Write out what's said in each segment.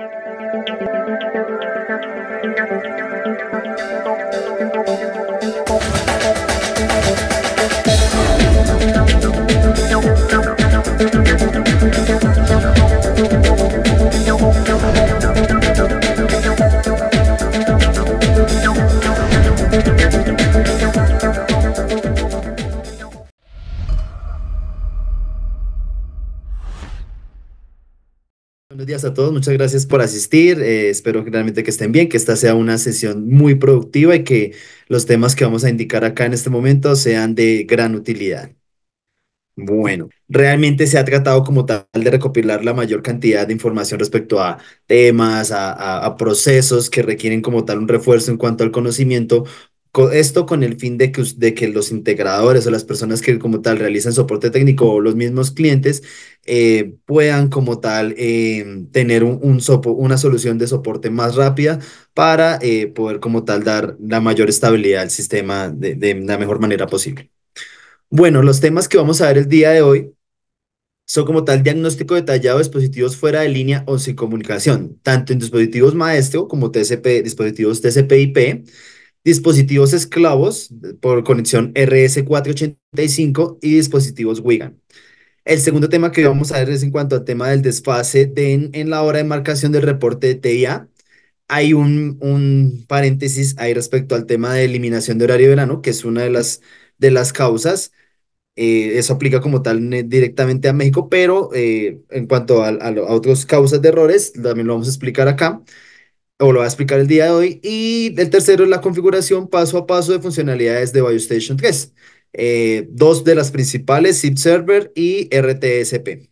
Thank you. a todos, muchas gracias por asistir. Eh, espero realmente que estén bien, que esta sea una sesión muy productiva y que los temas que vamos a indicar acá en este momento sean de gran utilidad. Bueno, realmente se ha tratado como tal de recopilar la mayor cantidad de información respecto a temas, a, procesos que requieren como tal un refuerzo en cuanto al conocimiento esto con el fin de que, de que los integradores o las personas que como tal realizan soporte técnico o los mismos clientes eh, puedan como tal em, tener un, una solución de soporte más rápida para eh, poder como tal dar la mayor estabilidad al sistema de, la mejor manera posible. Bueno, los temas que vamos a ver el día de hoy son como tal diagnóstico detallado de dispositivos fuera de línea o sin comunicación, tanto en dispositivos maestro como TCP, dispositivos TCP/IP dispositivos esclavos eh, por conexión RS485 y dispositivos Wigan. El segundo tema que vamos a ver es en cuanto al tema del desfase en, la hora de marcación del reporte de TIA. Hay un, un paréntesis ahí respecto al tema de eliminación de horario de verano, que es una de las, de las causas. Eh, eso aplica como tal directamente a México, pero eh, en cuanto a, a, a otras causas de errores, también lo vamos a explicar acá o lo va a explicar el día de hoy. Y el tercero es la configuración paso a paso de funcionalidades de BioStation 3. Eh, dos de las principales, SIP Server y RTSP.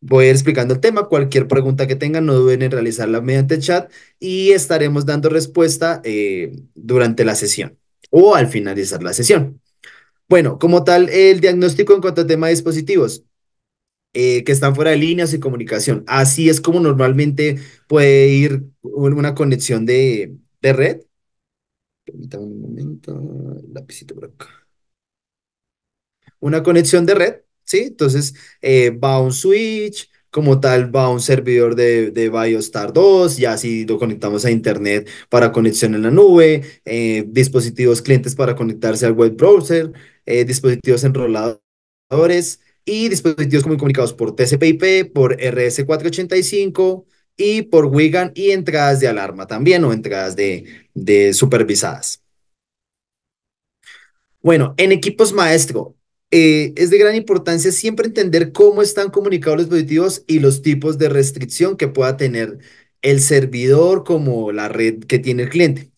Voy a ir explicando el tema. Cualquier pregunta que tengan, no duden en realizarla mediante chat y estaremos dando respuesta eh, durante la sesión o al finalizar la sesión. Bueno, como tal, el diagnóstico en cuanto al tema de dispositivos. Eh, que están fuera de líneas y comunicación. Así es como normalmente puede ir una conexión de, red. Permítame un momento, lapicito por acá. Una conexión de red, ¿sí? Entonces eh, va un switch, como tal va un servidor de, de BioStar 2, ya si lo conectamos a internet para conexión en la nube, eh, dispositivos clientes para conectarse al web browser, dispositivos enroladores, y dispositivos comunicados por TCP/IP, por RS485 y por WIGAN y entradas de alarma también o entradas de, de supervisadas. Bueno, en equipos maestro, eh, es de gran importancia siempre entender cómo están comunicados los dispositivos y los tipos de restricción que pueda tener el servidor como la red que tiene el cliente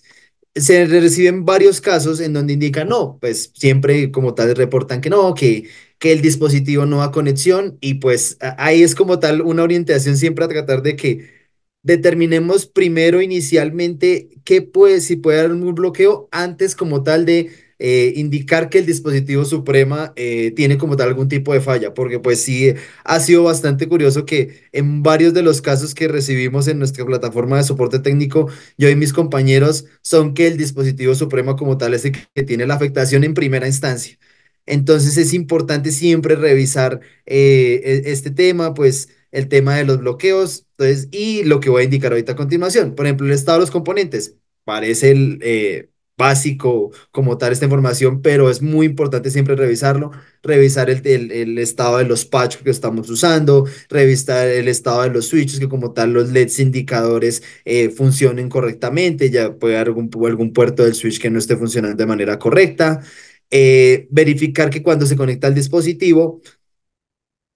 se reciben varios casos en donde indican no, pues siempre como tal reportan que no, que, que el dispositivo no da conexión y pues ahí es como tal una orientación siempre a tratar de que determinemos primero inicialmente qué puede, si puede haber un bloqueo antes como tal de eh, indicar que el dispositivo Suprema eh, tiene como tal algún tipo de falla, porque pues sí, ha sido bastante curioso que en varios de los casos que recibimos en nuestra plataforma de soporte técnico, yo y mis compañeros son que el dispositivo Suprema como tal es el que tiene la afectación en primera instancia. Entonces es importante siempre revisar eh, e, este tema, pues el tema de los bloqueos, entonces, y lo que voy a indicar ahorita a continuación. Por ejemplo, el estado de los componentes. Parece el, básico como tal esta información, pero es muy importante siempre revisarlo, revisar el, el, estado de los patches que estamos usando, revisar el estado de los switches, que como tal los LEDs indicadores eh, funcionen correctamente, ya puede haber algún, puerto del switch que no esté funcionando de manera correcta, eh, verificar que cuando se conecta al dispositivo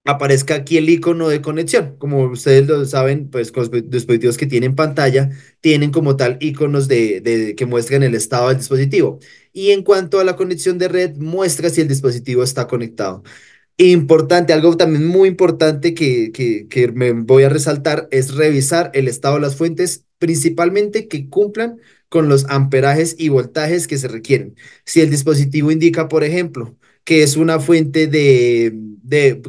aparezca aquí el icono de conexión. Como ustedes lo saben, pues los dispositivos que tienen pantalla tienen como tal iconos de, de, que muestran el estado del dispositivo. Y en cuanto a la conexión de red, muestra si el dispositivo está conectado. Importante, algo también muy importante que, que me voy a resaltar es revisar el estado de las fuentes, principalmente que cumplan con los amperajes y voltajes que se requieren. Si el dispositivo indica, por ejemplo, que es una fuente de,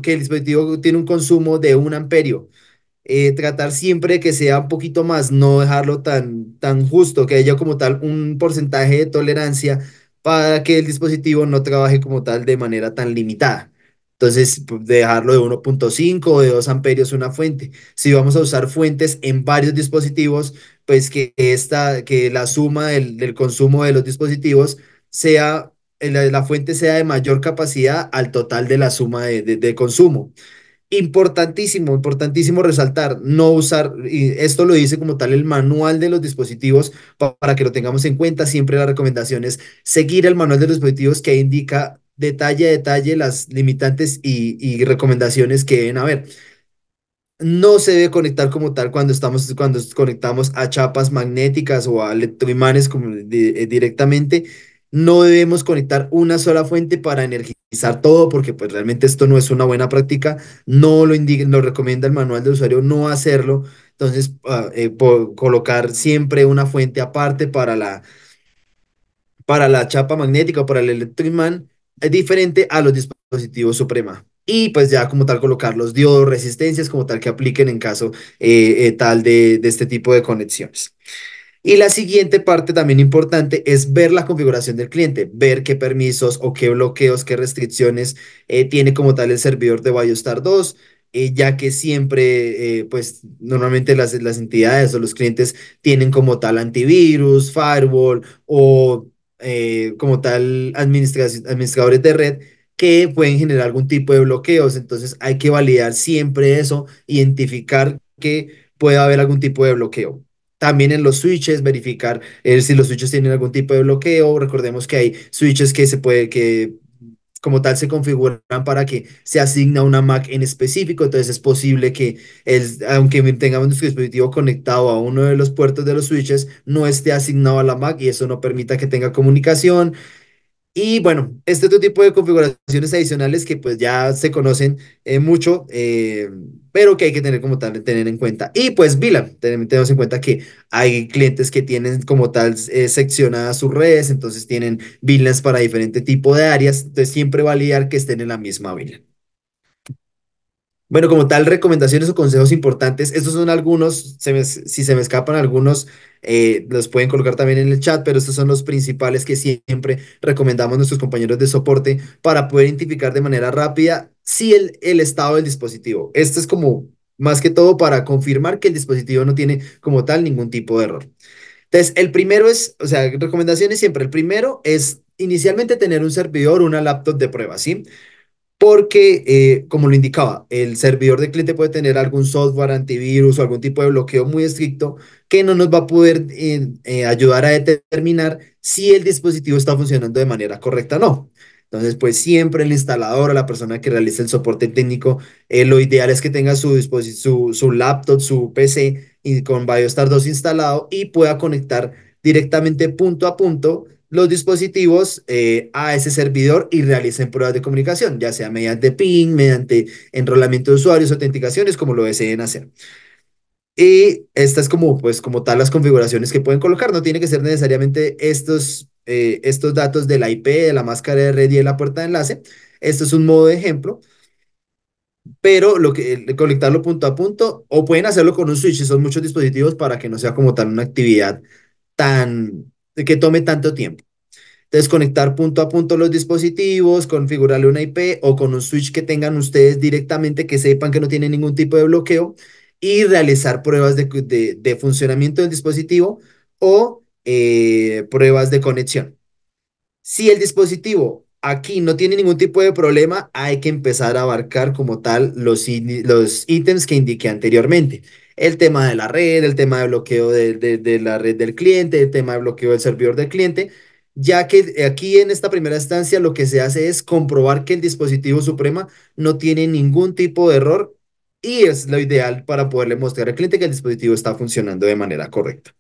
que el dispositivo tiene un consumo de un amperio. Eh, tratar siempre que sea un poquito más, no dejarlo tan, tan justo, que haya como tal un porcentaje de tolerancia para que el dispositivo no trabaje como tal de manera tan limitada. Entonces, pues, dejarlo de 1.5 o de 2 amperios una fuente. Si vamos a usar fuentes en varios dispositivos, pues que, esta, que la suma del, del consumo de los dispositivos sea eh, la, la, fuente sea de mayor capacidad al total de la suma de, de, consumo. Importantísimo, importantísimo resaltar, no usar, y esto lo dice como tal el manual de los dispositivos para que lo tengamos en cuenta, siempre la recomendación es seguir el manual de los dispositivos que indica detalle a detalle las limitantes y, y recomendaciones que deben haber no se debe conectar como tal cuando estamos cuando conectamos a chapas magnéticas o a electroimanes como eh, directamente no debemos conectar una sola fuente para energizar todo, porque pues realmente esto no es una buena práctica, no lo, indica, no recomienda el manual de usuario no hacerlo, entonces ah, eh, colocar siempre una fuente aparte para la, para la chapa magnética o para el man, es diferente a los dispositivos Suprema. Y pues ya como tal colocar los diodos, resistencias como tal que apliquen en caso eh, eh, tal de este tipo de conexiones. Y la siguiente parte también importante es ver la configuración del cliente, ver qué permisos o qué bloqueos, qué restricciones eh, tiene como tal el servidor de BioStar 2, eh, ya que siempre, eh, pues normalmente las, las entidades o los clientes tienen como tal antivirus, firewall o como tal administradores de red que pueden generar algún tipo de bloqueos. Entonces hay que validar siempre eso, identificar que puede haber algún tipo de bloqueo. También en los switches, verificar eh, si los switches tienen algún tipo de bloqueo. Recordemos que hay switches que se puede, que como tal se configuran para que se asigna una Mac en específico, entonces es posible que el, aunque tengamos un dispositivo conectado a uno de los puertos de los switches, no esté asignado a la Mac y eso no permita que tenga comunicación. Y bueno, este otro tipo de configuraciones adicionales que pues ya se conocen eh, mucho, eh, pero que hay que tener como tal, tener en cuenta. Y pues VLAN, tenemos en cuenta que hay clientes que tienen como tal eh, seccionadas sus redes, entonces tienen VLANs para diferente tipo de áreas, entonces siempre validar que estén en la misma VLAN. Bueno, como tal, recomendaciones o consejos importantes. Estos son algunos, si se me escapan algunos, eh, los pueden colocar también en el chat, pero estos son los principales que siempre recomendamos a nuestros compañeros de soporte para poder identificar de manera rápida si el, el estado del dispositivo. Esto es como más que todo para confirmar que el dispositivo no tiene como tal ningún tipo de error. Entonces, el primero es, o sea, recomendaciones siempre. El primero es inicialmente tener un servidor, una laptop de prueba, ¿sí? porque, eh, como lo indicaba, el servidor de cliente puede tener algún software antivirus o algún tipo de bloqueo muy estricto que no nos va a poder eh, eh, ayudar a determinar si el dispositivo está funcionando de manera correcta o no. Entonces, pues siempre el instalador o la persona que realiza el soporte técnico, lo ideal es que tenga su, laptop, su PC y con BioStar 2 instalado y pueda conectar directamente punto a punto los dispositivos eh, a ese servidor y realicen pruebas de comunicación, ya sea mediante PIN, mediante enrolamiento de usuarios, autenticaciones, como lo deseen hacer. Y estas es como, pues, como tal las configuraciones que pueden colocar. No tiene que ser necesariamente estos, eh, estos datos de la IP, de la máscara de red y de la puerta de enlace. Esto es un modo de ejemplo. Pero lo que, conectarlo punto a punto o pueden hacerlo con un switch. Son muchos dispositivos para que no sea como tal una actividad tan que tome tanto tiempo. Entonces, conectar punto a punto los dispositivos, configurarle una IP o con un switch que tengan ustedes directamente, que sepan que no tiene ningún tipo de bloqueo y realizar pruebas de, funcionamiento del dispositivo o eh, pruebas de conexión. Si el dispositivo aquí no tiene ningún tipo de problema, hay que empezar a abarcar como tal los, los ítems que indiqué anteriormente el tema de la red, el tema de bloqueo de, la red del cliente, el tema de bloqueo del servidor del cliente, ya que aquí en esta primera instancia lo que se hace es comprobar que el dispositivo Suprema no tiene ningún tipo de error y es lo ideal para poderle mostrar al cliente que el dispositivo está funcionando de manera correcta.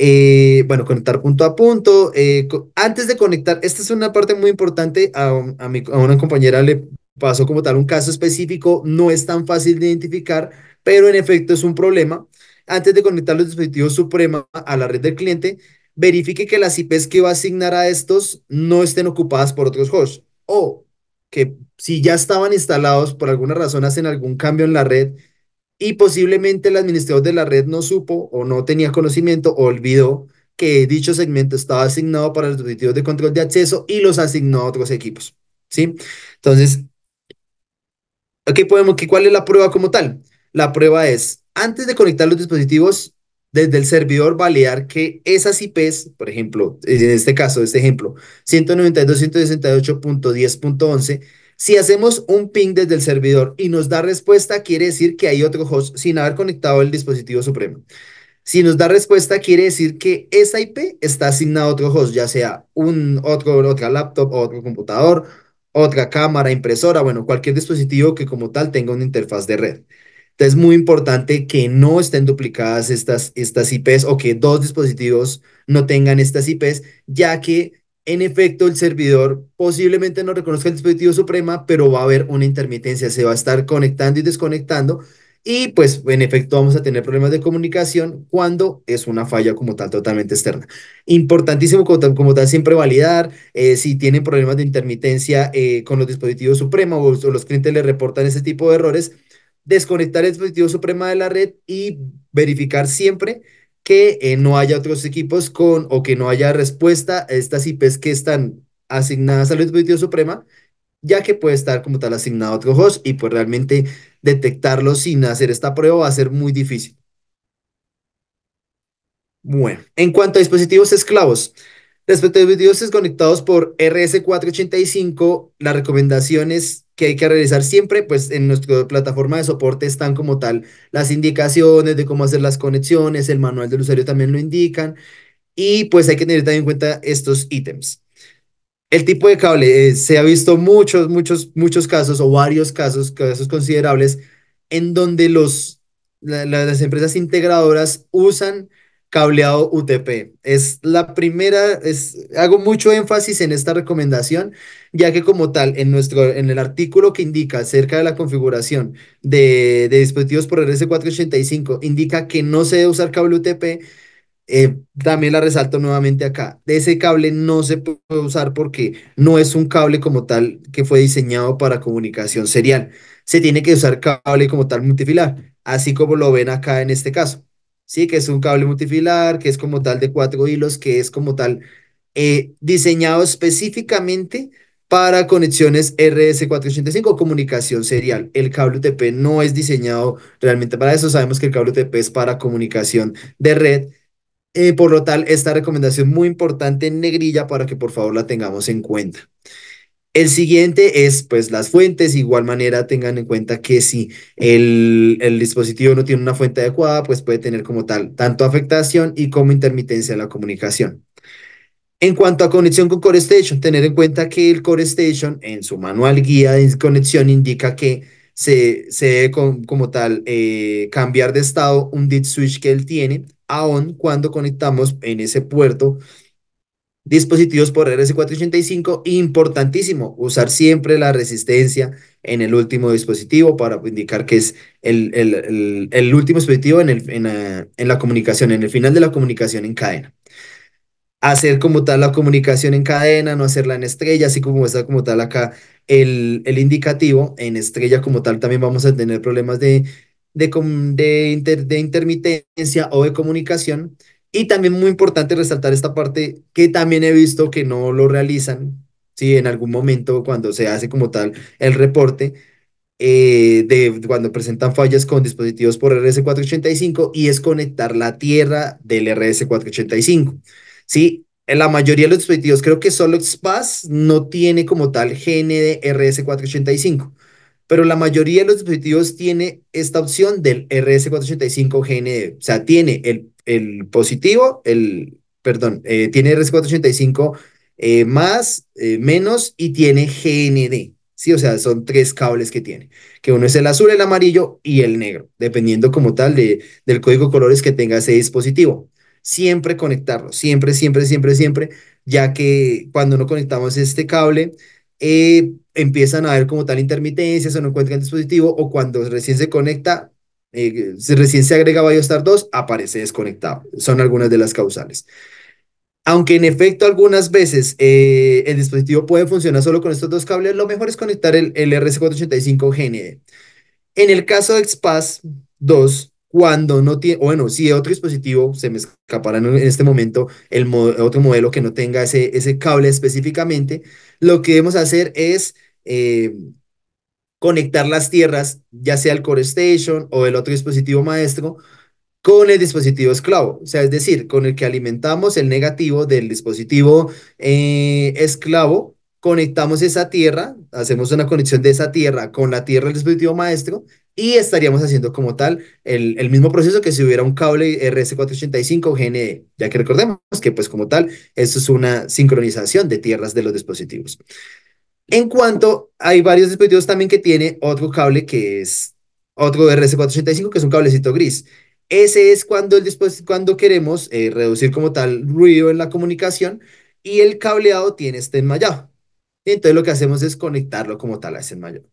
Eh, bueno, conectar punto a punto. Eh, antes de conectar, esta es una parte muy importante. A, a, mi, a una compañera le pasó como tal un caso específico, no es tan fácil de identificar pero en efecto es un problema. Antes de conectar los dispositivos Suprema a la red del cliente, verifique que las IPs que va a asignar a estos no estén ocupadas por otros hosts o que si ya estaban instalados por alguna razón hacen algún cambio en la red y posiblemente el administrador de la red no supo o no tenía conocimiento o olvidó que dicho segmento estaba asignado para los dispositivos de control de acceso y los asignó a otros equipos. ¿sí? Entonces, aquí podemos, ¿cuál es la prueba como tal? La prueba es, antes de conectar los dispositivos, desde el servidor validar que esas IPs, por ejemplo, en este caso, este ejemplo, 192.168.10.11, si hacemos un ping desde el servidor y nos da respuesta, quiere decir que hay otro host sin haber conectado el dispositivo supremo. Si nos da respuesta, quiere decir que esa IP está asignada a otro host, ya sea un otro, otra laptop, otro computador, otra cámara, impresora, bueno, cualquier dispositivo que como tal tenga una interfaz de red. Entonces, es muy importante que no estén duplicadas estas, estas IPs o que dos dispositivos no tengan estas IPs, ya que en efecto el servidor posiblemente no reconozca el dispositivo Suprema, pero va a haber una intermitencia, se va a estar conectando y desconectando. Y pues en efecto vamos a tener problemas de comunicación cuando es una falla como tal totalmente externa. Importantísimo como tal, como tal siempre validar eh, si tienen problemas de intermitencia eh, con los dispositivos Suprema o, o los clientes le reportan ese tipo de errores desconectar el dispositivo Suprema de la red y verificar siempre que eh, no haya otros equipos con o que no haya respuesta a estas IPs que están asignadas al dispositivo Suprema, ya que puede estar como tal asignado a otro host y pues realmente detectarlo sin hacer esta prueba va a ser muy difícil. Bueno, en cuanto a dispositivos esclavos, respecto a dispositivos desconectados por RS485, la recomendación es que hay que realizar siempre, pues en nuestra plataforma de soporte están como tal las indicaciones de cómo hacer las conexiones, el manual del usuario también lo indican y pues hay que tener también en cuenta estos ítems. El tipo de cable, eh, se ha visto muchos, muchos, muchos casos o varios casos, casos considerables, en donde los, las empresas integradoras usan cableado UTP. Es la primera, es, hago mucho énfasis en esta recomendación, ya que como tal, en, nuestro, en el artículo que indica acerca de la configuración de, de dispositivos por RS485, indica que no se debe usar cable UTP. Eh, también la resalto nuevamente acá, ese cable no se puede usar porque no es un cable como tal que fue diseñado para comunicación serial. Se tiene que usar cable como tal multifilar, así como lo ven acá en este caso. ¿sí? Que es un cable multifilar, que es como tal de cuatro hilos, que es como tal eh, diseñado específicamente para conexiones RS485, comunicación serial. El cable UTP no es diseñado realmente para eso. Sabemos que el cable UTP es para comunicación de red. Eh, por lo tal, esta recomendación muy importante en negrilla para que por favor la tengamos en cuenta. El siguiente es, pues, las fuentes. Igual manera, tengan en cuenta que si el, el, dispositivo no tiene una fuente adecuada, pues puede tener como tal tanto afectación y como intermitencia de la comunicación. En cuanto a conexión con Core Station, tener en cuenta que el Core Station en su manual guía de conexión indica que se, se debe como tal eh, cambiar de estado un DIT switch que él tiene aún cuando conectamos en ese puerto dispositivos por RS485. Importantísimo, usar siempre la resistencia en el último dispositivo para indicar que es el, el, el, último dispositivo en, la, en la comunicación, en el final de la comunicación en cadena hacer como tal la comunicación en cadena, no hacerla en estrella, así como está como tal acá el, el indicativo. En estrella como tal también vamos a tener problemas de, de, de, de intermitencia o de comunicación. Y también muy importante resaltar esta parte que también he visto que no lo realizan, si en algún momento cuando se hace como tal el reporte, eh, de cuando presentan fallas con dispositivos por RS485 y es conectar la tierra del RS485. ¿sí? En la mayoría de los dispositivos, creo que solo SPAS no tiene como tal GND RS485, pero la mayoría de los dispositivos tiene esta opción del RS485 GND, o sea, tiene el el positivo, el, perdón, eh, tiene RS485 eh, más, eh, menos y tiene GND. Sí, o sea, son tres cables que tiene, que uno es el azul, el amarillo y el negro, dependiendo como tal de, del código de colores que tenga ese dispositivo. Siempre conectarlo, siempre, siempre, siempre, siempre, ya que cuando no conectamos este cable, empiezan a haber como tal intermitencias o no encuentran el dispositivo o cuando recién se conecta, eh, si recién se agrega BioStar 2, aparece desconectado. Son algunas de las causales. Aunque en efecto algunas veces eh, el dispositivo puede funcionar solo con estos dos cables, lo mejor es conectar el, el 485 GND. E. En el caso de XPAS 2, cuando no tiene, bueno, si otro dispositivo, se me escapará en este momento el otro modelo que no tenga ese, ese cable específicamente, lo que debemos hacer es eh, conectar las tierras, ya sea el Core Station o el otro dispositivo maestro, con el dispositivo esclavo, o sea, es decir, con el que alimentamos el negativo del dispositivo esclavo, eh, conectamos esa tierra, hacemos una conexión de esa tierra con la tierra del dispositivo maestro y estaríamos haciendo como tal el, mismo proceso que si hubiera un cable RS485 GNE, ya que recordemos que pues como tal, eso es una sincronización de tierras de los dispositivos. En cuanto hay varios dispositivos también que tiene otro cable que es otro rs 485 que es un cablecito gris. Ese es cuando, el cuando queremos eh, reducir como tal ruido en la comunicación y el cableado tiene este enmayado. entonces lo que hacemos es conectarlo como tal a ese enmayado.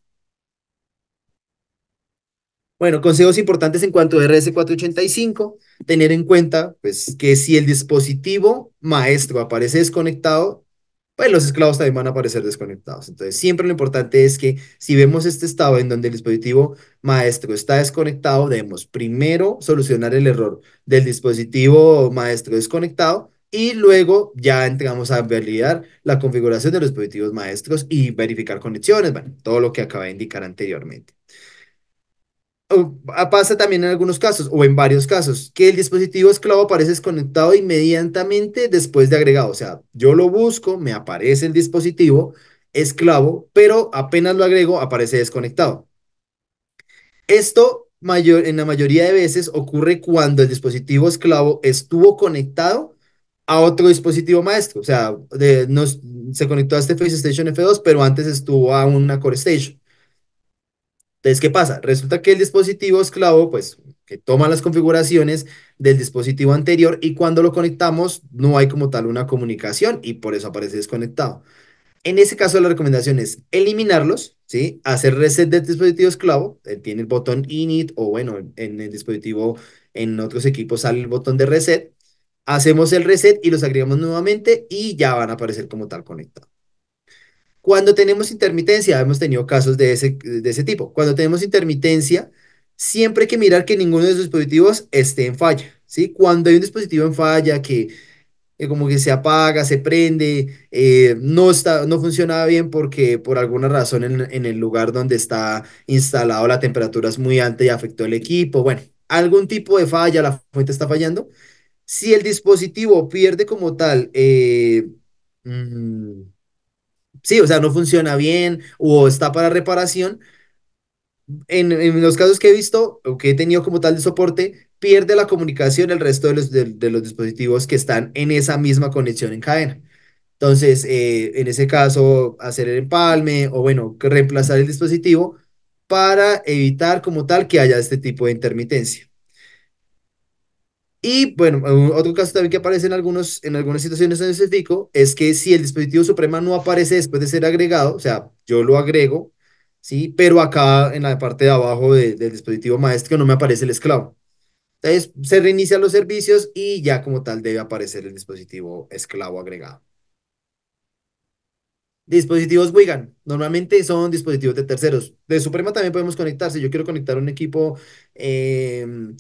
Bueno, consejos importantes en cuanto a RS485, tener en cuenta pues, que si el dispositivo maestro aparece desconectado, pues los esclavos también van a aparecer desconectados. Entonces, siempre lo importante es que si vemos este estado en donde el dispositivo maestro está desconectado, debemos primero solucionar el error del dispositivo maestro desconectado y luego ya entramos a validar la configuración de los dispositivos maestros y verificar conexiones, bueno, todo lo que acabé de indicar anteriormente pasa también en algunos casos, o en varios casos, que el dispositivo esclavo aparece desconectado inmediatamente después de agregado. O sea, yo lo busco, me aparece el dispositivo esclavo, pero apenas lo agrego, aparece desconectado. Esto mayor, en la mayoría de veces ocurre cuando el dispositivo esclavo estuvo conectado a otro dispositivo maestro. O sea, nos, se conectó a este Face Station F2, pero antes estuvo a una Core Station. Entonces, ¿qué pasa? Resulta que el dispositivo esclavo, pues, que toma las configuraciones del dispositivo anterior y cuando lo conectamos no hay como tal una comunicación y por eso aparece desconectado. En ese caso, la recomendación es eliminarlos, ¿sí? Hacer reset del dispositivo esclavo. Eh, tiene el botón init o bueno, en el dispositivo, en otros equipos sale el botón de reset. Hacemos el reset y los agregamos nuevamente y ya van a aparecer como tal conectados. Cuando tenemos intermitencia, hemos tenido casos de ese, de ese tipo. Cuando tenemos intermitencia, siempre hay que mirar que ninguno de los dispositivos esté en falla, ¿sí? Cuando hay un dispositivo en falla que, eh, como que se apaga, se prende, eh, no, está, no funciona bien porque por alguna razón en, en, el lugar donde está instalado la temperatura es muy alta y afectó el equipo, bueno, algún tipo de falla, la fuente está fallando. Si el dispositivo pierde como tal, eh, mm, sí, o sea, no funciona bien o está para reparación. En, los casos que he visto o que he tenido como tal de soporte, pierde la comunicación el resto de los, de, los dispositivos que están en esa misma conexión en cadena. Entonces, eh, en ese caso, hacer el empalme o bueno, reemplazar el dispositivo para evitar como tal que haya este tipo de intermitencia. Y bueno, otro caso también que aparece en, algunos, en algunas situaciones en el es que si el dispositivo suprema no aparece después de ser agregado, o sea, yo lo agrego, ¿sí? Pero acá en la parte de abajo del dispositivo maestro no me aparece el esclavo. Entonces se reinician los servicios y ya como tal debe aparecer el dispositivo esclavo agregado. Dispositivos Wigan. Normalmente son dispositivos de terceros. De Suprema también podemos conectarse. Yo quiero conectar un equipo em,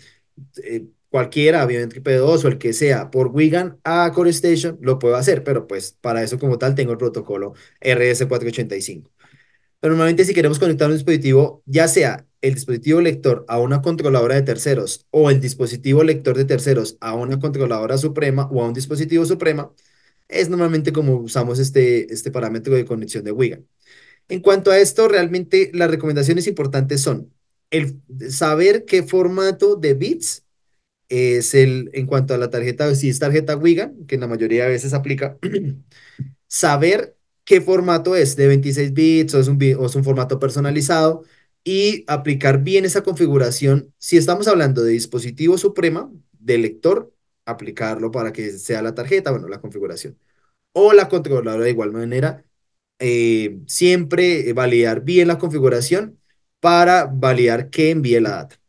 eh, cualquiera, avión P2 o el que sea, por Wigan a Core Station, lo puedo hacer, pero pues para eso como tal tengo el protocolo RS485. Pero normalmente si queremos conectar un dispositivo, ya sea el dispositivo lector a una controladora de terceros o el dispositivo lector de terceros a una controladora suprema o a un dispositivo suprema, es normalmente como usamos este, este parámetro de conexión de Wigan. En cuanto a esto, realmente las recomendaciones importantes son el saber qué formato de bits es el, en cuanto a la tarjeta, si es tarjeta Wigan, que en la mayoría de veces aplica, saber qué formato es, de 26 bits o es, un, formato personalizado, y aplicar bien esa configuración. Si estamos hablando de dispositivo suprema, de lector, aplicarlo para que sea la tarjeta, bueno, la configuración. O la controladora de igual manera, eh, siempre validar bien la configuración para validar que envíe la data.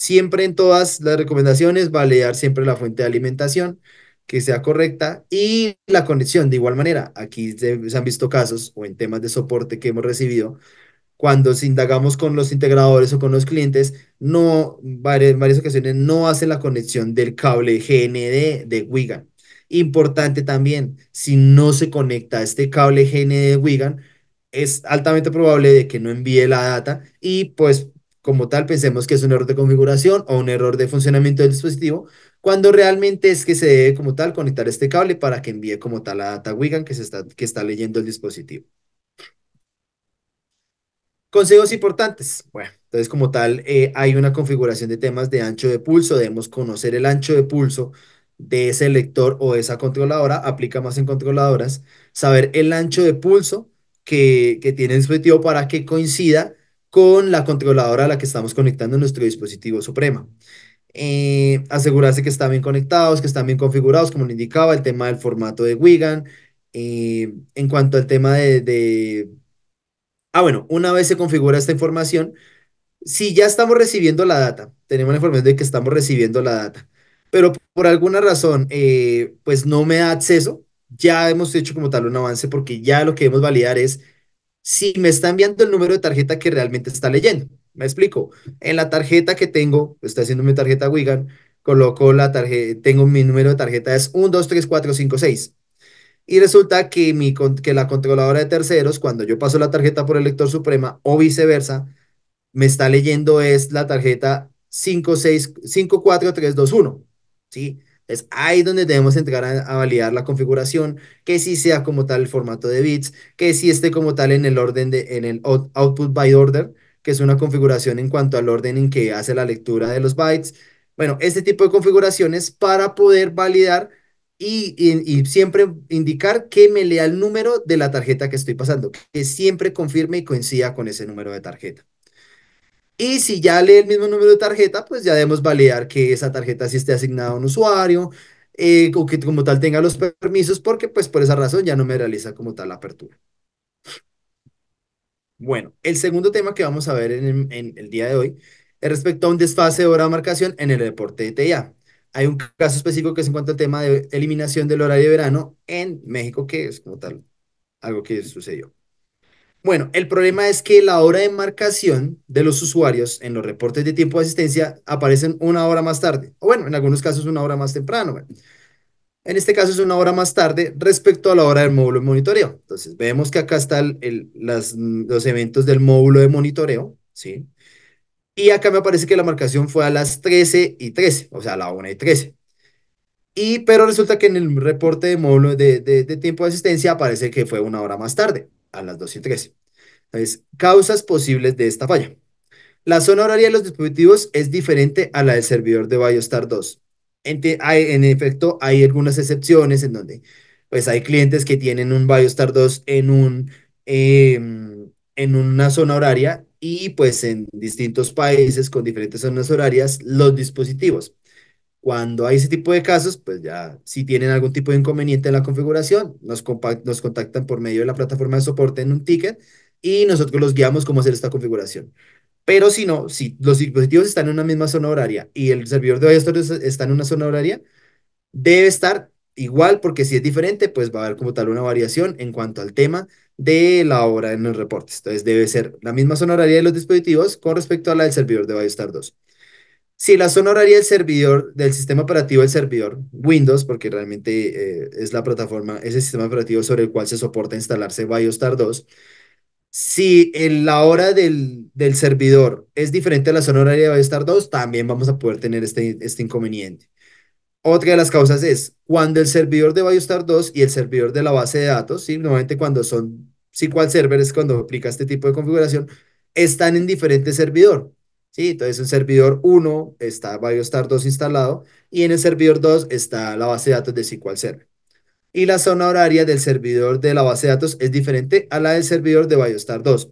Siempre en todas las recomendaciones, dar siempre la fuente de alimentación que sea correcta y la conexión de igual manera. Aquí se, han visto casos o en temas de soporte que hemos recibido, cuando se indagamos con los integradores o con los clientes, no, varias, varias ocasiones no hace la conexión del cable GND de Wigan. Importante también, si no se conecta este cable GND de Wigan, es altamente probable de que no envíe la data y pues como tal pensemos que es un error de configuración o un error de funcionamiento del dispositivo, cuando realmente es que se debe como tal conectar este cable para que envíe como tal la data Wigan que, se está, que está leyendo el dispositivo. Consejos importantes. Bueno, entonces como tal eh, hay una configuración de temas de ancho de pulso, debemos conocer el ancho de pulso de ese lector o esa controladora, aplica más en controladoras, saber el ancho de pulso que, que tiene el dispositivo para que coincida con la controladora a la que estamos conectando nuestro dispositivo Suprema. Eh, asegurarse que están bien conectados, que están bien configurados, como le indicaba, el tema del formato de Wigan. Eh, en cuanto al tema de, Ah, bueno, una vez se configura esta información, si ya estamos recibiendo la data, tenemos la información de que estamos recibiendo la data, pero por alguna razón, eh, pues no me da acceso, ya hemos hecho como tal un avance porque ya lo que debemos validar es si me está enviando el número de tarjeta que realmente está leyendo. Me explico. En la tarjeta que tengo, está haciendo mi tarjeta Wigan, coloco la tarjeta, tengo mi número de tarjeta es 123456, Y resulta que, mi, que la controladora de terceros, cuando yo paso la tarjeta por el lector suprema o viceversa, me está leyendo es la tarjeta 54321, ¿sí? Es ahí donde debemos entregar a, validar la configuración, que si sea como tal el formato de bits, que si esté como tal en el orden de, en el output by order, que es una configuración en cuanto al orden en que hace la lectura de los bytes. Bueno, este tipo de configuraciones para poder validar y siempre indicar que me lea el número de la tarjeta que estoy pasando, que siempre confirme y coincida con ese número de tarjeta. Y si ya lee el mismo número de tarjeta, pues ya debemos validar que esa tarjeta sí esté asignada a un usuario eh, o que como tal tenga los permisos, porque pues por esa razón ya no me realiza como tal la apertura. Bueno, el segundo tema que vamos a ver en, el día de hoy es respecto a un desfase de hora de marcación en el deporte de TIA. Hay un caso específico que es en cuanto tema de eliminación del horario de verano en México, que es como tal algo que sucedió. Bueno, el problema es que la hora de marcación de los usuarios en los reportes de tiempo de asistencia aparecen una hora más tarde, o bueno, en algunos casos una hora más temprano. En este caso es una hora más tarde respecto a la hora del módulo de monitoreo. Entonces, vemos que acá están el, los eventos del módulo de monitoreo, ¿sí? Y acá me aparece que la marcación fue a las 13 y 13, o sea, a la 1 y 13. Y, pero resulta que en el reporte de módulo de tiempo de asistencia aparece que fue una hora más tarde a las 2 y 13. Entonces, causas posibles de esta falla. La zona horaria de los dispositivos es diferente a la del servidor de BioStar 2. En, en efecto, hay algunas excepciones en donde pues, hay clientes que tienen un BioStar 2 en, un, em, en una zona horaria y pues en distintos países con diferentes zonas horarias los dispositivos. Cuando hay ese tipo de casos, pues ya si tienen algún tipo de inconveniente en la configuración, nos, contactan por medio de la plataforma de soporte en un ticket y nosotros los guiamos cómo hacer esta configuración. Pero si no, si los dispositivos están en una misma zona horaria y el servidor de 2 está en una zona horaria, debe estar igual porque si es diferente, pues va a haber como tal una variación en cuanto al tema de la hora en los reportes. Entonces debe ser la misma zona horaria de los dispositivos con respecto a la del servidor de Biostar 2. Si la zona horaria del servidor, del sistema operativo del servidor, Windows, porque realmente eh, es la plataforma, es el sistema operativo sobre el cual se soporta instalarse BioStar 2, si en la hora del, del, servidor es diferente a la zona horaria de BioStar 2, también vamos a poder tener este, este inconveniente. Otra de las causas es cuando el servidor de BioStar 2 y el servidor de la base de datos, ¿sí? normalmente cuando son SQL es cuando aplica este tipo de configuración, están en diferente servidor. ¿sí? Entonces en servidor 1 está BioStar 2 instalado y en el servidor 2 está la base de datos de SQL Server. Y la zona horaria del servidor de la base de datos es diferente a la del servidor de BioStar 2.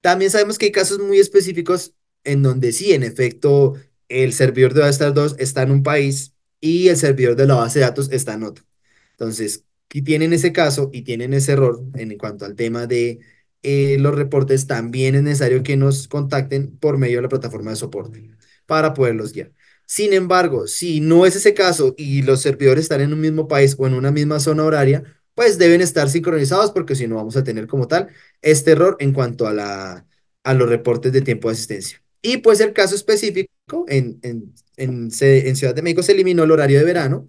También sabemos que hay casos muy específicos en donde sí, en efecto, el servidor de BioStar 2 está en un país y el servidor de la base de datos está en otro. Entonces, tienen ese caso y tienen ese error en cuanto al tema de eh, los reportes, también es necesario que nos contacten por medio de la plataforma de soporte para poderlos guiar. Sin embargo, si no es ese caso y los servidores están en un mismo país o en una misma zona horaria, pues deben estar sincronizados porque si no vamos a tener como tal este error en cuanto a, la, a los reportes de tiempo de asistencia. Y pues el caso específico, en, en Ciudad de México se eliminó el horario de verano,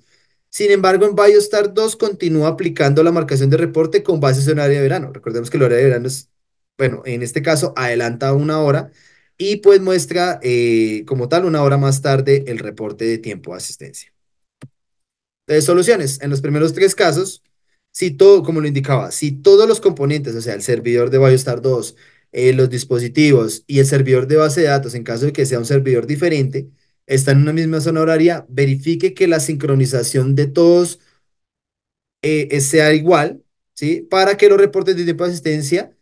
sin embargo, en BioStar 2 continúa aplicando la marcación de reporte con bases en horario de verano. Recordemos que el horario de verano es, bueno, en este caso adelanta una hora y pues muestra eh, como tal una hora más tarde el reporte de tiempo de asistencia. Entonces, soluciones. En los primeros tres casos, si todo, como lo indicaba, si todos los componentes, o sea, el servidor de BioStar 2, eh, los dispositivos y el servidor de base de datos, en caso de que sea un servidor diferente, está en una misma zona horaria, verifique que la sincronización de todos eh, eh, sea igual, ¿sí? Para que los reportes de tiempo de asistencia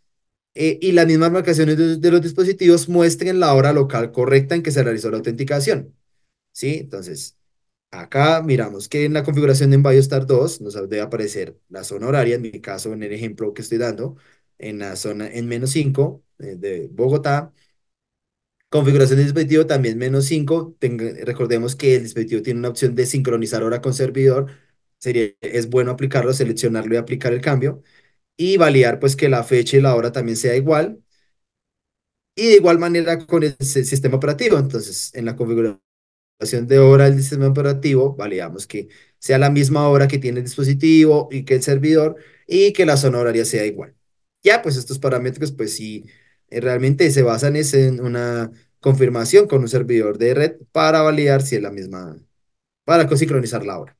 eh, y las mismas marcaciones de, los dispositivos muestren la hora local correcta en que se realizó la autenticación, ¿sí? Entonces, acá miramos que en la configuración de Enviostar 2 nos debe aparecer la zona horaria, en mi caso, en el ejemplo que estoy dando, en la zona en menos 5 de Bogotá, Configuración de dispositivo también menos 5. Recordemos que el dispositivo tiene una opción de sincronizar hora con servidor. es bueno aplicarlo, seleccionarlo y aplicar el cambio. Y validar pues que la fecha y la hora también sea igual. Y de igual manera con el sistema operativo. Entonces, en la configuración de hora del sistema operativo, validamos que sea la misma hora que tiene el dispositivo y que el servidor y que la zona horaria sea igual. Ya, pues estos parámetros, pues sí eh, realmente se basan en una confirmación con un servidor de red para validar si es la misma, para sincronizar la hora.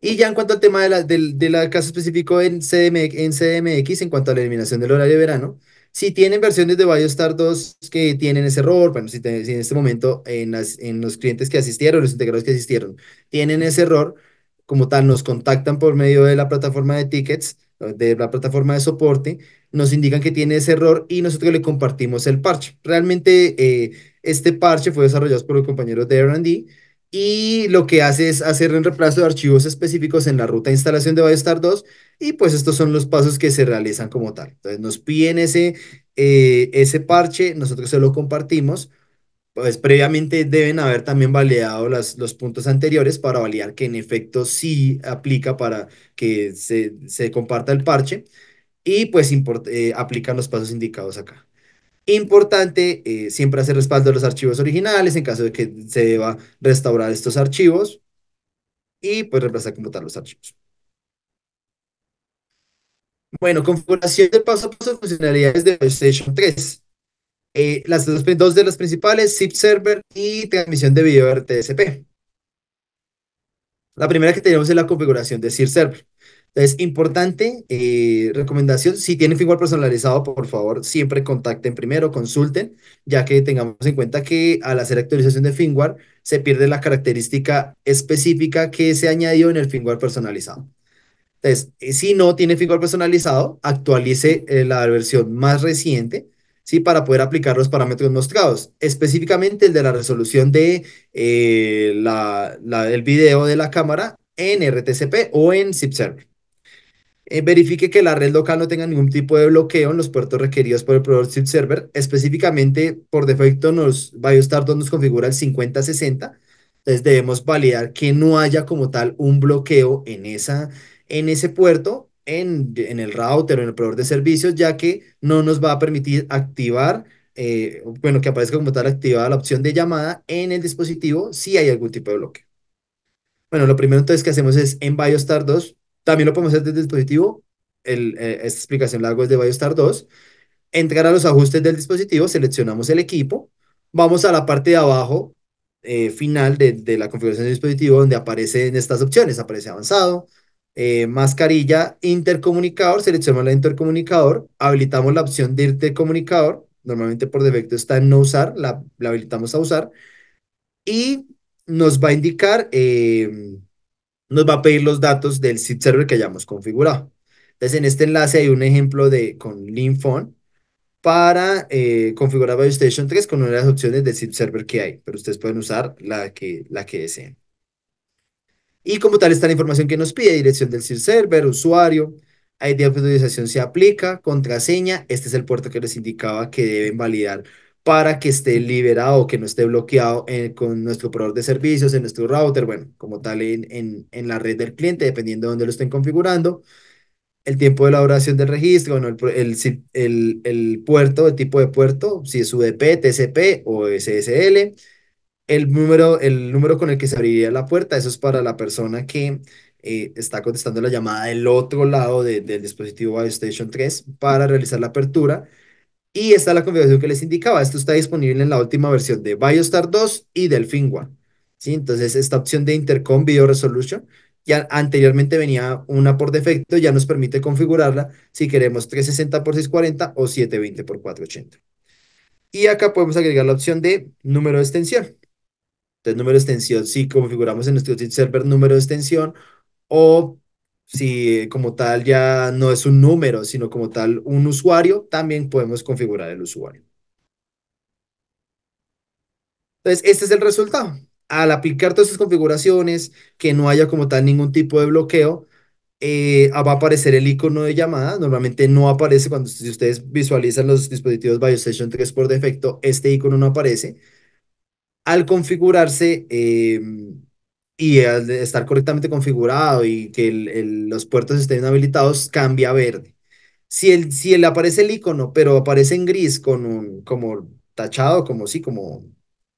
Y ya en cuanto al tema de la, del, caso específico en, CDMX, en CDMX, en cuanto a la eliminación del horario de verano, si tienen versiones de BioStar 2 que tienen ese error, bueno, si, en este momento en, en, los clientes que asistieron, los integrados que asistieron, tienen ese error, como tal, nos contactan por medio de la plataforma de tickets de la plataforma de soporte, nos indican que tiene ese error y nosotros le compartimos el parche. Realmente eh, este parche fue desarrollado por los compañeros de R&D y lo que hace es hacer un reemplazo de archivos específicos en la ruta de instalación de BioStar 2 y pues estos son los pasos que se realizan como tal. Entonces nos piden ese, eh, ese parche, nosotros se lo compartimos pues previamente deben haber también validado las, los puntos anteriores para validar que en efecto sí aplica para que se, se comparta el parche y pues eh, aplican los pasos indicados acá. Importante eh, siempre hacer respaldo de los archivos originales en caso de que se deba restaurar estos archivos y pues reemplazar y los archivos. Bueno, configuración de paso a paso de funcionalidades de PlayStation 3. Eh, las dos, de las principales, SIP Server y transmisión de video RTSP. La primera que tenemos es la configuración de SIP Server. Entonces, importante eh, recomendación, si tienen firmware personalizado, por favor, siempre contacten primero, consulten, ya que tengamos en cuenta que al hacer actualización de firmware se pierde la característica específica que se añadió en el firmware personalizado. Entonces, eh, si no tiene firmware personalizado, actualice la versión más reciente para poder aplicar los parámetros mostrados, específicamente el de la resolución de, eh, la, la, video de la cámara en RTCP o en SIP server. Eh, verifique que la red local no tenga ningún tipo de bloqueo en los puertos requeridos por el proveedor SIP server. Específicamente, por defecto, nos, donde nos configura el 5060. Entonces debemos validar que no haya como tal un bloqueo en, esa, en ese puerto en, el router o en el proveedor de servicios, ya que no nos va a permitir activar eh, bueno, que aparezca como tal activada la opción de llamada en el dispositivo si hay algún tipo de bloque. Bueno, lo primero entonces que hacemos es en BioStar 2, también lo podemos hacer desde el dispositivo, el, eh, esta explicación la es de BioStar 2, entrar a los ajustes del dispositivo, seleccionamos el equipo, vamos a la parte de abajo eh, final de, de la configuración del dispositivo donde aparecen estas opciones, aparece avanzado, eh, mascarilla, intercomunicador, seleccionamos la intercomunicador, habilitamos la opción de irte comunicador normalmente por defecto está en no usar, la, habilitamos a usar, y nos va a indicar, eh, nos va a pedir los datos del SIP server que hayamos configurado. Entonces, en este enlace hay un ejemplo de con Linfon para eh, configurar BioStation 3 con una de las opciones de SIP server que hay, pero ustedes pueden usar la que, la que deseen. Y como tal está la información que nos pide, dirección del server, usuario, ID de autorización se aplica, contraseña, este es el puerto que les indicaba que deben validar para que esté liberado, que no esté bloqueado eh, con nuestro proveedor de servicios, en nuestro router, bueno, como tal en, en, la red del cliente, dependiendo de dónde lo estén configurando. El tiempo de elaboración del registro, el, el puerto, el tipo de puerto, si es UDP, TCP o SSL el número, el número con el que se abriría la puerta, eso es para la persona que eh, está contestando la llamada del otro lado del dispositivo BioStation 3 para realizar la apertura. Y está la configuración que les indicaba. Esto está disponible en la última versión de BioStar 2 y del One. ¿sí? Entonces, esta opción de Intercom Video Resolution ya anteriormente venía una por defecto, ya nos permite configurarla si queremos 360x640 o 720x480. Y acá podemos agregar la opción de número de extensión. Entonces, número de extensión, si configuramos en nuestro server número de extensión o si como tal ya no es un número, sino como tal un usuario, también podemos configurar el usuario. Entonces, este es el resultado. Al aplicar todas estas configuraciones, que no haya como tal ningún tipo de bloqueo, eh, va a aparecer el icono de llamada. Normalmente no aparece cuando si ustedes visualizan los dispositivos BioStation 3 por defecto, este icono no aparece al configurarse em, y al estar correctamente configurado y que los puertos estén habilitados, cambia a verde. Si, el, si aparece el icono, pero aparece en gris con un, como tachado, como sí, como,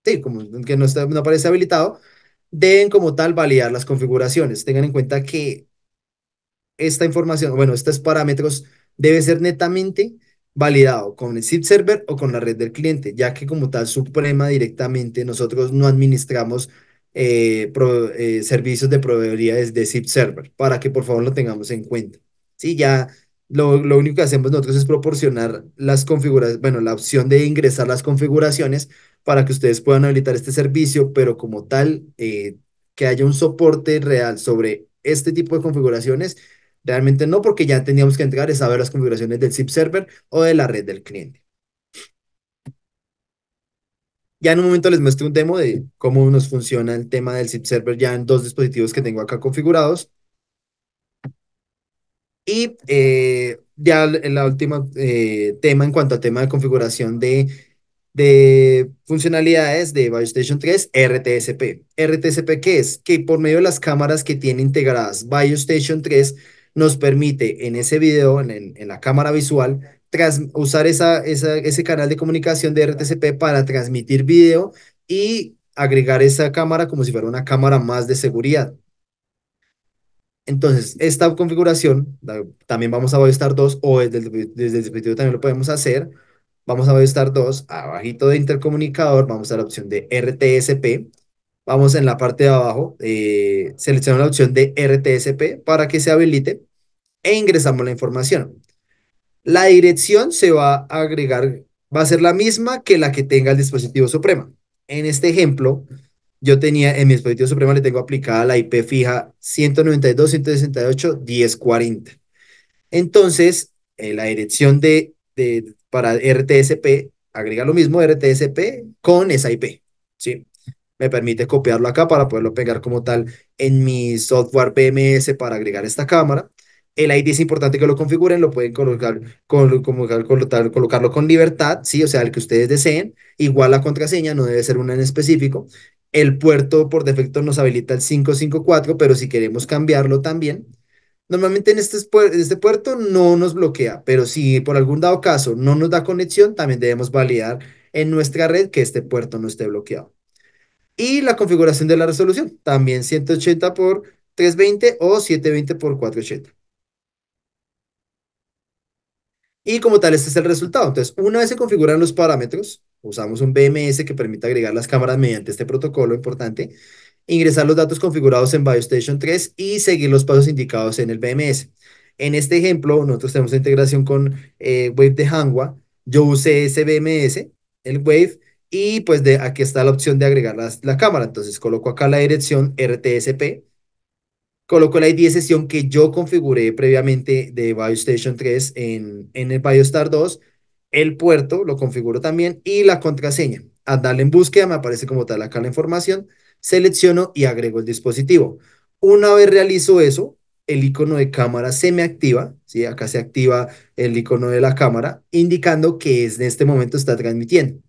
que no, no aparece habilitado, deben como tal validar las configuraciones. Tengan en cuenta que esta información, bueno, estos parámetros debe ser netamente validado con el SIP server o con la red del cliente, ya que como tal Suprema directamente nosotros no administramos eh, eh, servicios de proveeduría desde SIP server, para que por favor lo tengamos en cuenta. Sí, ya lo, único que hacemos nosotros es proporcionar las configuraciones, bueno, la opción de ingresar las configuraciones para que ustedes puedan habilitar este servicio, pero como tal, eh, que haya un soporte real sobre este tipo de configuraciones, Realmente no, porque ya teníamos que entrar es saber las configuraciones del SIP server o de la red del cliente. Ya en un momento les muestro un demo de cómo nos funciona el tema del SIP server ya en dos dispositivos que tengo acá configurados. Y eh, ya el último eh, tema en cuanto a tema de configuración de, de funcionalidades de BioStation 3, RTSP. ¿RTSP qué es? Que por medio de las cámaras que tiene integradas BioStation 3 nos permite en ese video, en, la cámara visual, tras usar esa, ese canal de comunicación de RTCP para transmitir video y agregar esa cámara como si fuera una cámara más de seguridad. Entonces, esta configuración, también vamos a BioStar 2 o desde el, dispositivo también lo podemos hacer. Vamos a BioStar 2, abajito de intercomunicador, vamos a la opción de RTSP vamos en la parte de abajo, eh, seleccionamos la opción de RTSP para que se habilite e ingresamos la información. La dirección se va a agregar, va a ser la misma que la que tenga el dispositivo Suprema. En este ejemplo, yo tenía en mi dispositivo Suprema le tengo aplicada la IP fija 192.168.10.40. Entonces, eh, la dirección de, para RTSP agrega lo mismo RTSP con esa IP. ¿sí? me permite copiarlo acá para poderlo pegar como tal en mi software PMS para agregar esta cámara. El ID es importante que lo configuren, lo pueden colocar, colocarlo con libertad, ¿sí? o sea, el que ustedes deseen. Igual la contraseña, no debe ser una en específico. El puerto por defecto nos habilita el 554, pero si queremos cambiarlo también, Normalmente en este, en este, puerto no nos bloquea, pero si por algún dado caso no nos da conexión, también debemos validar en nuestra red que este puerto no esté bloqueado. Y la configuración de la resolución, también 180 por 320 o 720 por 480. Y como tal, este es el resultado. Entonces, una vez se configuran los parámetros, usamos un BMS que permite agregar las cámaras mediante este protocolo importante, ingresar los datos configurados en BioStation 3 y seguir los pasos indicados en el BMS. En este ejemplo, nosotros tenemos integración con eh, Wave de Hangwa Yo usé ese BMS, el Wave, y pues de, aquí está la opción de agregar la, cámara. Entonces coloco acá la dirección RTSP. Coloco la ID de sesión que yo configuré previamente de BioStation 3 en, en el BioStar 2. El puerto lo configuro también y la contraseña. Al darle en búsqueda me aparece como tal acá la información. Selecciono y agrego el dispositivo. Una vez realizo eso, el icono de cámara se me activa, acá se activa el icono de la cámara, indicando que en este momento está transmitiendo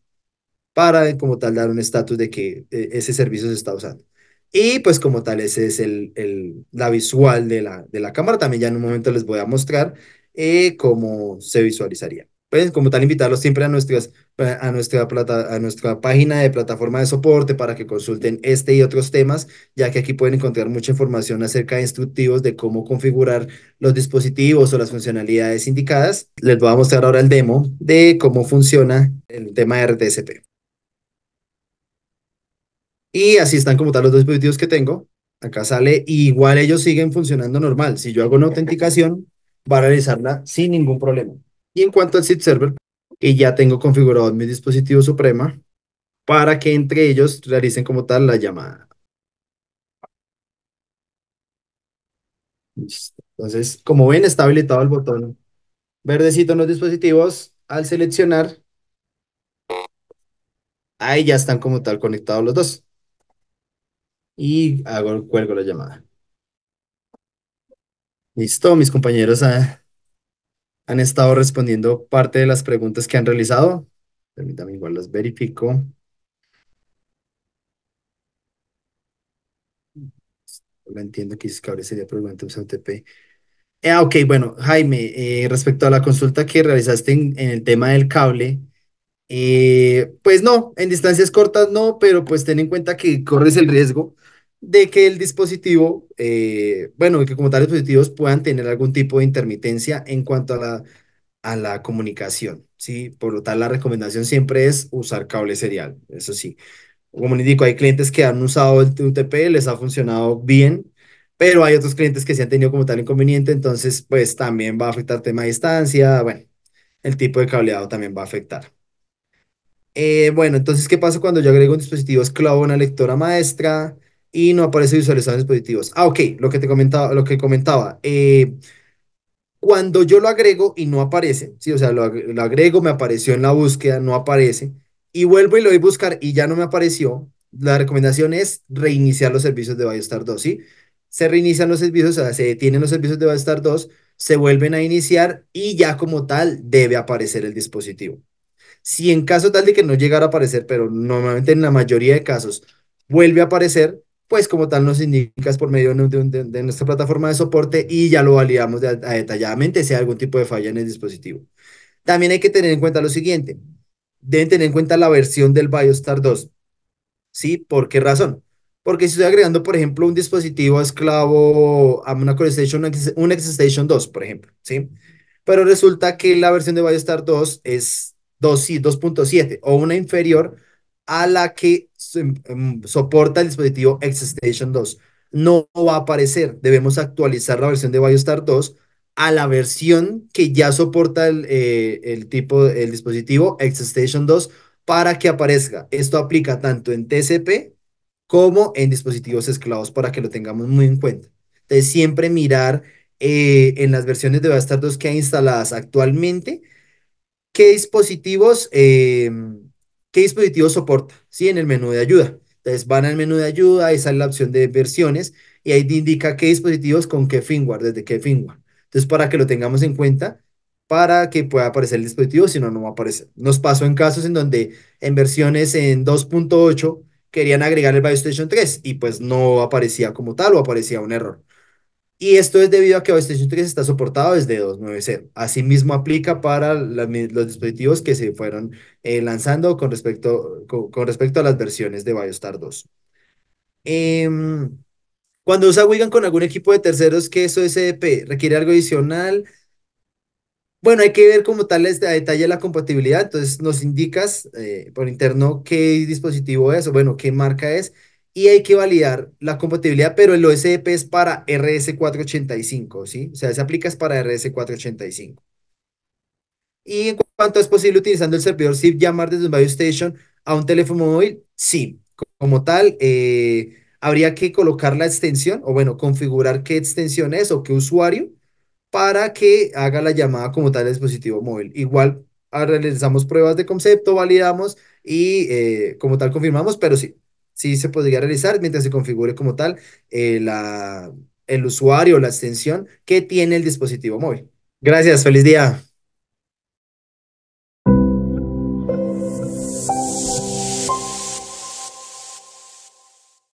para como tal dar un estatus de que eh, ese servicio se está usando. Y pues como tal, ese es el, el, la visual de la, de la cámara. También ya en un momento les voy a mostrar eh, cómo se visualizaría. Pueden como tal, invitarlos siempre a, nuestras, a, nuestra a nuestra página de plataforma de soporte para que consulten este y otros temas, ya que aquí pueden encontrar mucha información acerca de instructivos de cómo configurar los dispositivos o las funcionalidades indicadas. Les voy a mostrar ahora el demo de cómo funciona el tema de RTSP. Y así están como tal los dos dispositivos que tengo. Acá sale igual ellos siguen funcionando normal. Si yo hago una autenticación, va a realizarla sin ningún problema. Y en cuanto al SIT Server, que ya tengo configurado mi dispositivo Suprema para que entre ellos realicen como tal la llamada. Entonces, como ven, está habilitado el botón verdecito en los dispositivos. Al seleccionar, ahí ya están como tal conectados los dos y hago, cuelgo la llamada. Listo, mis compañeros han estado respondiendo parte de las preguntas que han realizado. Permítame igual las verifico. No entiendo que, ese cable ahora sería pregunta UTP. Eh, ah, ok, bueno, Jaime, eh, respecto a la consulta que realizaste en el tema del cable, eh, pues no, en distancias cortas no, pero pues ten en cuenta que corres el riesgo de que el dispositivo, eh, bueno, que como tal dispositivos puedan tener algún tipo de intermitencia en cuanto a la, a la comunicación, ¿sí? Por lo tal, la recomendación siempre es usar cable serial, eso sí. Como le digo, hay clientes que han usado el UTP, les ha funcionado bien, pero hay otros clientes que se han tenido como tal inconveniente, entonces pues también va a afectar tema de distancia, bueno, el tipo de cableado también va a afectar. Eh, bueno, entonces, ¿qué pasa cuando yo agrego un dispositivo esclavo a una lectora maestra y no aparece visualizado en dispositivos? Ah, ok, lo que te comentaba, lo que comentaba. Eh, cuando yo lo agrego y no aparece, ¿sí? O sea, lo, agrego, me apareció en la búsqueda, no aparece, y vuelvo y lo voy a buscar y ya no me apareció, la recomendación es reiniciar los servicios de BioStar 2, ¿sí? Se reinician los servicios, o sea, se detienen los servicios de BioStar 2, se vuelven a iniciar y ya como tal debe aparecer el dispositivo. Si en caso tal de que no llegara a aparecer, pero normalmente en la mayoría de casos vuelve a aparecer, pues como tal nos indicas por medio de, nuestra plataforma de soporte y ya lo validamos detalladamente si hay algún tipo de falla en el dispositivo. También hay que tener en cuenta lo siguiente. Deben tener en cuenta la versión del BioStar 2. ¿Sí? ¿Por qué razón? Porque si estoy agregando, por ejemplo, un dispositivo esclavo a una Station, un X Station 2, por ejemplo, ¿sí? Pero resulta que la versión de BioStar 2 es 2.7 o una inferior a la que em, soporta el dispositivo XStation 2. No va a aparecer. Debemos actualizar la versión de BioStar 2 a la versión que ya soporta el, eh, el tipo, el dispositivo XStation 2 para que aparezca. Esto aplica tanto en TCP como en dispositivos esclavos para que lo tengamos muy en cuenta. Entonces, siempre mirar eh, en las versiones de BioStar 2 que hay instaladas actualmente qué dispositivos, eh, qué soporta, ¿sí? En el menú de ayuda. Entonces van al menú de ayuda, esa sale la opción de versiones y ahí te indica qué dispositivos con qué firmware, desde qué firmware. Entonces para que lo tengamos en cuenta, para que pueda aparecer el dispositivo, si no, no va a aparecer. Nos pasó en casos en donde en versiones en 2.8 querían agregar el BioStation 3 y pues no aparecía como tal o aparecía un error. Y esto es debido a que PlayStation 3 está soportado desde 2.9.0. Asimismo, aplica para los dispositivos que se fueron eh, lanzando con respecto, con, respecto a las versiones de BioStar 2. Em, cuando usa Wigan con algún equipo de terceros que es OSDP, requiere algo adicional. Bueno, hay que ver como tal este a detalle la compatibilidad. Entonces, nos indicas eh, por interno qué dispositivo es o, bueno, qué marca es y hay que validar la compatibilidad, pero el OSDP es para RS485, ¿sí? O sea, se aplica es para RS485. Y en cuanto es posible utilizando el servidor SIP llamar desde un Bio Station a un teléfono móvil, sí. Como tal, eh, habría que colocar la extensión, o bueno, configurar qué extensión es o qué usuario, para que haga la llamada como tal al dispositivo móvil. Igual ah, realizamos pruebas de concepto, validamos y eh, como tal confirmamos, pero sí, sí se podría realizar mientras se configure como tal eh, la, el usuario la extensión que tiene el dispositivo móvil. Gracias, feliz día.